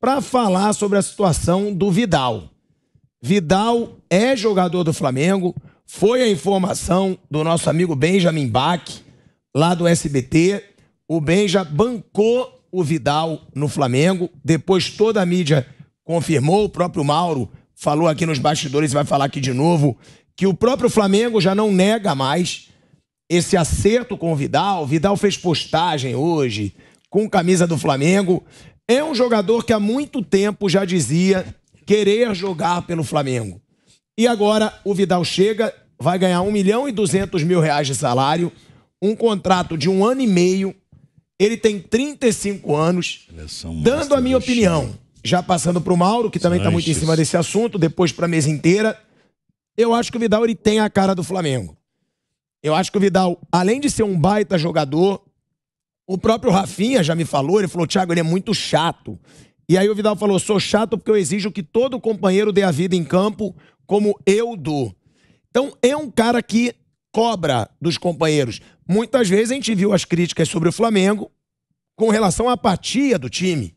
para falar sobre a situação do Vidal. Vidal é jogador do Flamengo, foi a informação do nosso amigo Benjamin Bach, lá do SBT. O Benja bancou o Vidal no Flamengo, depois toda a mídia confirmou, o próprio Mauro falou aqui nos bastidores e vai falar aqui de novo, que o próprio Flamengo já não nega mais esse acerto com o Vidal. O Vidal fez postagem hoje com camisa do Flamengo, é um jogador que há muito tempo já dizia querer jogar pelo Flamengo. E agora o Vidal chega, vai ganhar 1 milhão e 200 mil reais de salário, um contrato de um ano e meio. Ele tem 35 anos. Dando a minha opinião, né? já passando para o Mauro, que também está muito em cima desse assunto, depois para a mesa inteira, eu acho que o Vidal ele tem a cara do Flamengo. Eu acho que o Vidal, além de ser um baita jogador, o próprio Rafinha já me falou, ele falou, Thiago, ele é muito chato. E aí o Vidal falou, sou chato porque eu exijo que todo companheiro dê a vida em campo como eu dou. Então é um cara que cobra dos companheiros. Muitas vezes a gente viu as críticas sobre o Flamengo com relação à apatia do time.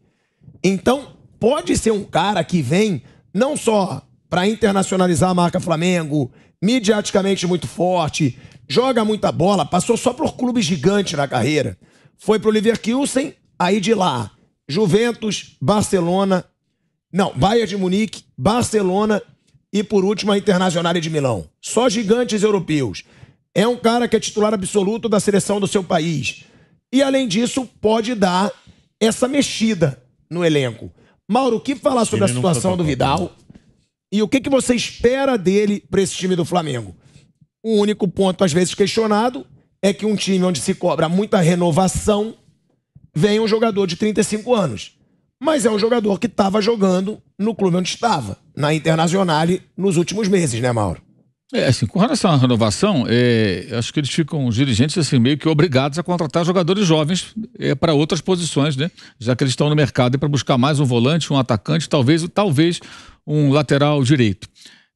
Então, pode ser um cara que vem não só para internacionalizar a marca Flamengo, mediaticamente muito forte, joga muita bola, passou só por clube gigante na carreira foi pro Leverkusen, aí de lá, Juventus, Barcelona, não, Bayern de Munique, Barcelona e por último a Internacional de Milão. Só gigantes europeus. É um cara que é titular absoluto da seleção do seu país. E além disso, pode dar essa mexida no elenco. Mauro, o que falar sobre Ele a situação do Vidal? E o que, que você espera dele para esse time do Flamengo? O único ponto, às vezes, questionado é que um time onde se cobra muita renovação vem um jogador de 35 anos. Mas é um jogador que estava jogando no clube onde estava, na Internacional nos últimos meses, né, Mauro? É, assim, com relação à renovação, é, acho que eles ficam, os dirigentes, assim, meio que obrigados a contratar jogadores jovens é, para outras posições, né? Já que eles estão no mercado é para buscar mais um volante, um atacante, talvez, talvez um lateral direito.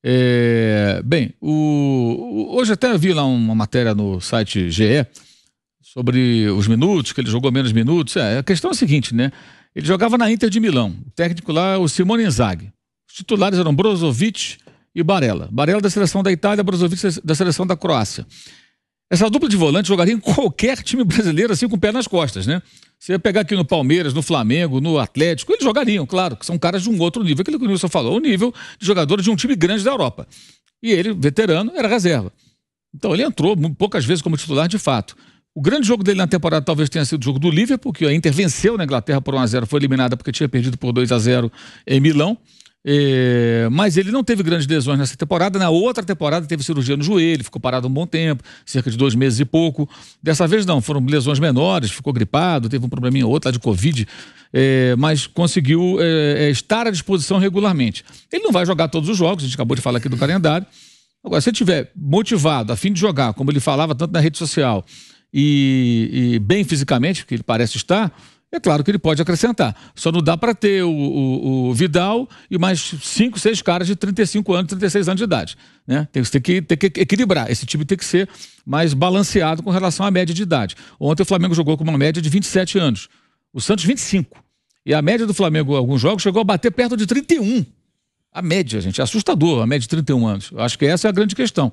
É, bem, o, hoje até vi lá uma matéria no site GE sobre os minutos, que ele jogou menos minutos. É, a questão é a seguinte, né? Ele jogava na Inter de Milão. O técnico lá o Simone Inzaghi. Os titulares eram Brozovic e Barella. Barella da seleção da Itália, Brozovic da seleção da Croácia. Essa dupla de volante jogaria em qualquer time brasileiro, assim, com o pé nas costas, né? Se ia pegar aqui no Palmeiras, no Flamengo, no Atlético, eles jogariam, claro, que são caras de um outro nível. Aquilo que o Nilson falou, o nível de jogador de um time grande da Europa. E ele, veterano, era reserva. Então ele entrou poucas vezes como titular de fato. O grande jogo dele na temporada talvez tenha sido o jogo do Liverpool, porque a Inter venceu na Inglaterra por 1x0, foi eliminada porque tinha perdido por 2 a 0 em Milão. É, mas ele não teve grandes lesões nessa temporada. Na outra temporada teve cirurgia no joelho, ficou parado um bom tempo, cerca de dois meses e pouco. Dessa vez não, foram lesões menores, ficou gripado, teve um probleminha outro lá de Covid, é, mas conseguiu é, é, estar à disposição regularmente. Ele não vai jogar todos os jogos, a gente acabou de falar aqui do calendário. Agora, se ele estiver motivado, a fim de jogar, como ele falava tanto na rede social, e, e bem fisicamente, que ele parece estar, é claro que ele pode acrescentar. Só não dá para ter o, o, o, Vidal e mais 5, 6 caras de 35 anos, 36 anos de idade. Né? Tem, que, ter que equilibrar. Esse time tem que ser mais balanceado com relação à média de idade. Ontem o Flamengo jogou com uma média de 27 anos. O Santos, 25. E a média do Flamengo, alguns jogos, chegou a bater perto de 31. A média, gente, é assustador, a média de 31 anos. Eu acho que essa é a grande questão.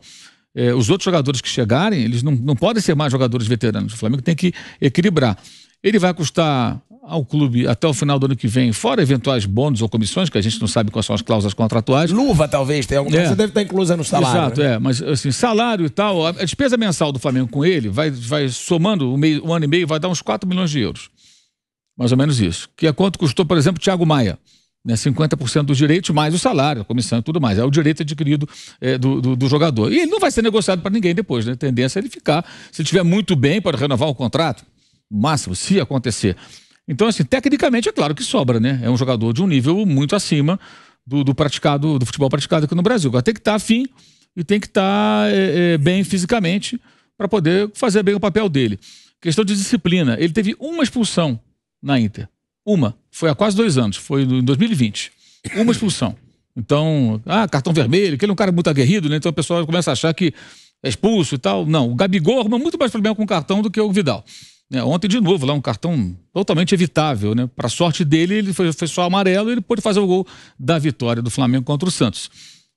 É, os outros jogadores que chegarem, eles não, não podem ser mais jogadores veteranos. O Flamengo tem que equilibrar. Ele vai custar ao clube até o final do ano que vem, fora eventuais bônus ou comissões, que a gente não sabe quais são as cláusulas contratuais. Luva, talvez, tem alguma é. Você deve estar inclusa no salário. Exato, né? é. Mas, assim, salário e tal, a despesa mensal do Flamengo com ele vai, vai somando um, meio, um ano e meio, vai dar uns 4 milhões de euros. Mais ou menos isso. Que é quanto custou, por exemplo, Thiago Maia. Né, 50% dos direitos, mais o salário, a comissão e tudo mais. É o direito adquirido é, do, do, do, jogador. E ele não vai ser negociado para ninguém depois, né? A tendência é ele ficar. Se tiver muito bem, pode renovar o contrato máximo, se acontecer. Então, assim, tecnicamente é claro que sobra, né? É um jogador de um nível muito acima do, do praticado, do futebol praticado aqui no Brasil. Agora tem que estar tá afim e tem que estar tá, é, é, bem fisicamente para poder fazer bem o papel dele. Questão de disciplina. Ele teve uma expulsão na Inter. Uma. Foi há quase dois anos. Foi em 2020. Uma expulsão. Então, ah, cartão vermelho, que ele é um cara muito aguerrido, né? Então o pessoal começa a achar que é expulso e tal. Não, o Gabigol arruma muito mais problema com o cartão do que o Vidal. É, ontem, de novo, lá um cartão totalmente evitável, né? Para sorte dele, ele foi, foi, só amarelo e ele pôde fazer o gol da vitória do Flamengo contra o Santos.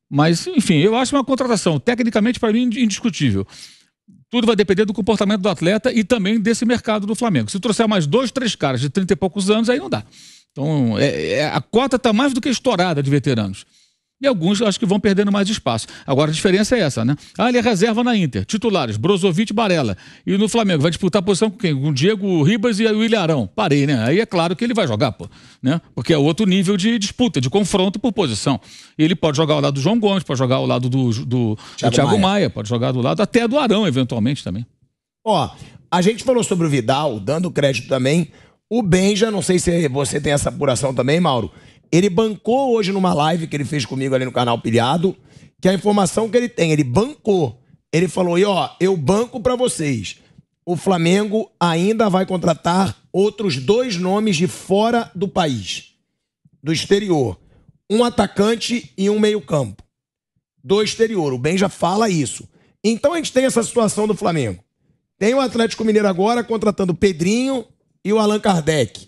Mas, enfim, eu acho uma contratação, tecnicamente, para mim, indiscutível. Tudo vai depender do comportamento do atleta e também desse mercado do Flamengo. Se trouxer mais dois, três caras de 30 e poucos anos, aí não dá. Então, é, é, a cota está mais do que estourada de veteranos. E alguns acho que vão perdendo mais espaço. Agora a diferença é essa, né? Ah, ele é reserva na Inter. Titulares, Brozovic e Barella. E no Flamengo, vai disputar a posição com quem? Com o Diego Ribas e o Ilharão. Parei, né? Aí é claro que ele vai jogar, pô. Né? Porque é outro nível de disputa, de confronto por posição. ele pode jogar ao lado do João Gomes, pode jogar ao lado do, do, Thiago, do Thiago Maia. Maia, pode jogar do lado até do Arão, eventualmente também. Ó, a gente falou sobre o Vidal, dando crédito também. O Benja, não sei se você tem essa apuração também, Mauro ele bancou hoje numa live que ele fez comigo ali no canal Pilhado, que a informação que ele tem, ele bancou. Ele falou: "E ó, eu banco para vocês. O Flamengo ainda vai contratar outros dois nomes de fora do país, do exterior, um atacante e um meio-campo. Do exterior, o Ben já fala isso. Então a gente tem essa situação do Flamengo. Tem o Atlético Mineiro agora contratando Pedrinho e o Allan Kardec.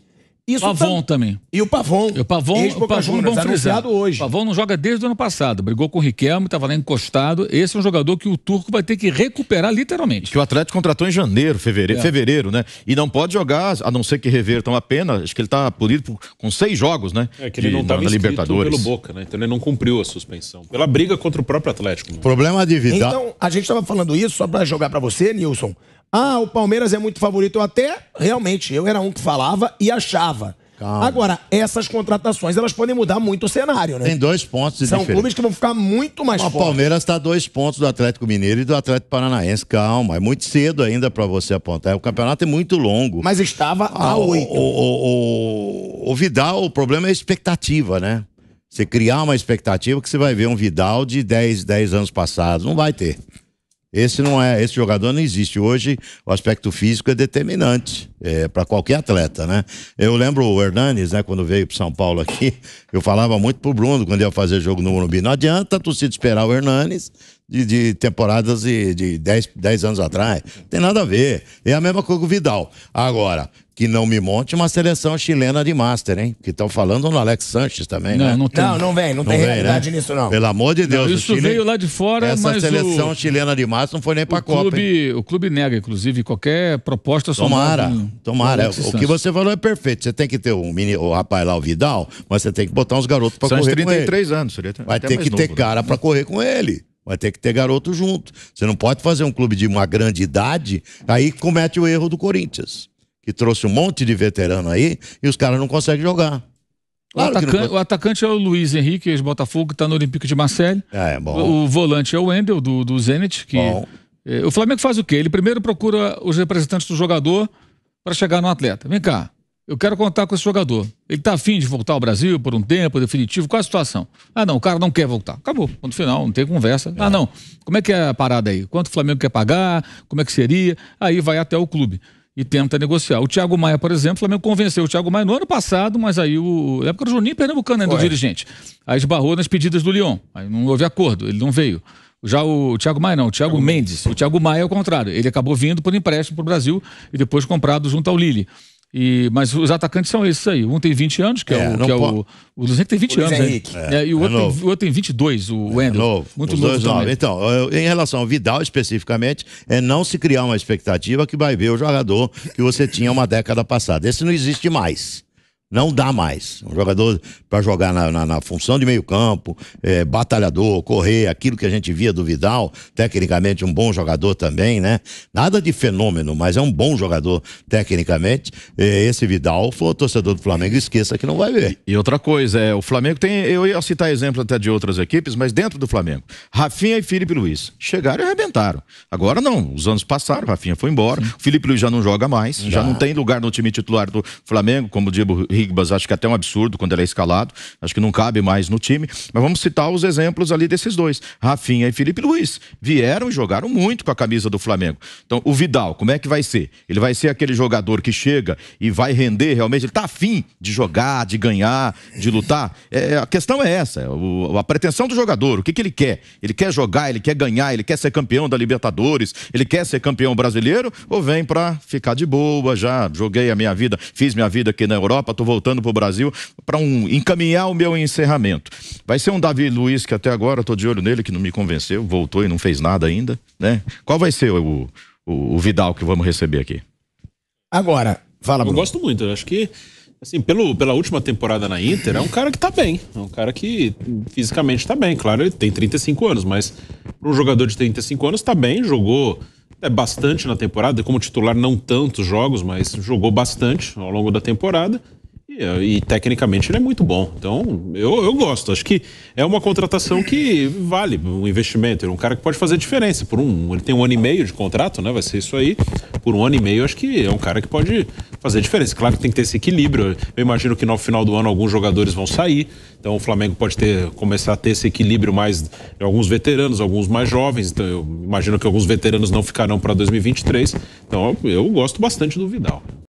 Isso Pavon também. E o Pavon. E o Pavon, o Pavon bom anunciado hoje. O Pavon não joga desde o ano passado. Brigou com o Riquelme, estava lá encostado. Esse é um jogador que o Turco vai ter que recuperar literalmente. Que o Atlético contratou em janeiro, fevereiro, é. fevereiro né? E não pode jogar, a não ser que revertam a pena. Acho que ele está punido com seis jogos, né? É que ele de, não estava Libertadores pelo Boca, né? Então ele não cumpriu a suspensão. Pela briga contra o próprio Atlético. Né? Problema de vida. Então, a gente estava falando isso só para jogar para você, Nilson. Ah, o Palmeiras é muito favorito. Eu até, realmente, eu era um que falava e achava. Calma. Agora, essas contratações, elas podem mudar muito o cenário, né? Tem dois pontos de São diferença. clubes que vão ficar muito mais fortes. O Palmeiras está dois pontos do Atlético Mineiro e do Atlético Paranaense. Calma, é muito cedo ainda para você apontar. O campeonato é muito longo. Mas estava ah, a oito. O, o, o, o Vidal, o problema é a expectativa, né? Você criar uma expectativa que você vai ver um Vidal de 10, 10 anos passados. Não vai ter. Esse não é, esse jogador não existe. Hoje o aspecto físico é determinante é, para qualquer atleta, né? Eu lembro o Hernanes, né, quando veio para São Paulo aqui, eu falava muito pro Bruno quando ia fazer jogo no Morumbi. Não adianta a torcida esperar o Hernanes de, de, temporadas de 10 anos atrás. Não tem nada a ver. É a mesma coisa com o Vidal. Agora, que não me monte uma seleção chilena de Master, hein? Que estão falando no Alex Sanches também, não, né? Não, tem... não, não vem, não, não tem vem, realidade né? nisso, não. Pelo amor de Deus. Não, isso Chile... veio lá de fora, Essa mas seleção o... chilena de Master não foi nem pra o Copa, clube, O clube nega, inclusive, qualquer proposta Tomara, no... Né? tomara. o que você falou é perfeito. Você tem que ter um mini, o rapaz lá, o Vidal, mas você tem que botar uns garotos pra correr 33 com ele. anos, seria Vai ter que novo, ter né? cara pra correr com ele. Vai ter que ter garoto junto. Você não pode fazer um clube de uma grande idade, aí comete o erro do Corinthians que trouxe um monte de veterano aí e os caras não conseguem jogar. Claro o, atacante, não... o, atacante, é o Luiz Henrique, ex-Botafogo, que está no Olympique de Marseille. Ah, é, o, o, volante é o Wendel, do, do Zenit. Que, é, o Flamengo faz o quê? Ele primeiro procura os representantes do jogador para chegar no atleta. Vem cá, eu quero contar com esse jogador. Ele está afim de voltar ao Brasil por um tempo, definitivo, qual a situação? Ah, não, o cara não quer voltar. Acabou, ponto final, não tem conversa. É. Ah, não, como é que é a parada aí? Quanto o Flamengo quer pagar? Como é que seria? Aí vai até o clube e tenta negociar. O Thiago Maia, por exemplo, o Flamengo convenceu o Thiago Maia no ano passado, mas aí o. Na época do Juninho Pernambucano, ainda né, o dirigente. Aí esbarrou nas pedidas do Lyon. Aí não houve acordo, ele não veio. Já o Thiago Maia não, o Thiago Mendes. O Thiago Maia é o contrário. Ele acabou vindo por empréstimo para o Brasil e depois comprado junto ao Lille. E, mas os atacantes são esses aí. Um tem 20 anos, que é, é o. Que é o, o tem 20 anos. Né? Henrique. É, é, e o, é, outro tem, é o outro tem 22, o é, Wendel. Novo. Muito os novo. Também. Então, eu, em relação ao Vidal especificamente, é não se criar uma expectativa que vai ver o jogador que você tinha uma década passada. Esse não existe mais. Não dá mais. Um jogador para jogar na, na, na, função de meio-campo, é, batalhador, correr, aquilo que a gente via do Vidal, tecnicamente um bom jogador também, né? Nada de fenômeno, mas é um bom jogador tecnicamente. É, esse Vidal, o torcedor do Flamengo, esqueça que não vai ver. E, outra coisa, é, o Flamengo tem. Eu ia citar exemplos até de outras equipes, mas dentro do Flamengo. Rafinha e Felipe Luiz chegaram e arrebentaram. Agora não, os anos passaram, Rafinha foi embora, o Felipe Luiz já não joga mais, já. já não tem lugar no time titular do Flamengo, como o Diego Rigbas, acho que é até um absurdo quando ele é escalado, acho que não cabe mais no time, mas vamos citar os exemplos ali desses dois, Rafinha e Felipe Luiz, vieram e jogaram muito com a camisa do Flamengo. Então, o Vidal, como é que vai ser? Ele vai ser aquele jogador que chega e vai render realmente, ele tá afim de jogar, de ganhar, de lutar? É, a questão é essa, o, a pretensão do jogador, o que, que ele quer? Ele quer jogar, ele quer ganhar, ele quer ser campeão da Libertadores, ele quer ser campeão brasileiro ou vem para ficar de boa, já joguei a minha vida, fiz minha vida aqui na Europa, tô voltando para o Brasil, para um, encaminhar o meu encerramento. Vai ser um Davi Luiz, que até agora estou de olho nele, que não me convenceu, voltou e não fez nada ainda, né? Qual vai ser o, o, o Vidal que vamos receber aqui? Agora, fala, Bruno. Eu gosto muito, eu acho que assim, pelo, pela última temporada na Inter, é um cara que tá bem. É um cara que fisicamente tá bem. Claro, ele tem 35 anos, mas um jogador de 35 anos tá bem, jogou é, bastante na temporada. Como titular, não tantos jogos, mas jogou bastante ao longo da temporada. E, e, tecnicamente ele é muito bom. Então, eu, eu gosto. Acho que é uma contratação que vale um investimento. Ele é um cara que pode fazer diferença. Por um, ele tem um ano e meio de contrato, né? Vai ser isso aí. Por um ano e meio, acho que é um cara que pode fazer diferença. Claro que tem que ter esse equilíbrio. Eu imagino que no final do ano alguns jogadores vão sair. Então o Flamengo pode ter, começar a ter esse equilíbrio mais de alguns veteranos, alguns mais jovens. Então eu imagino que alguns veteranos não ficarão para 2023. Então eu gosto bastante do Vidal.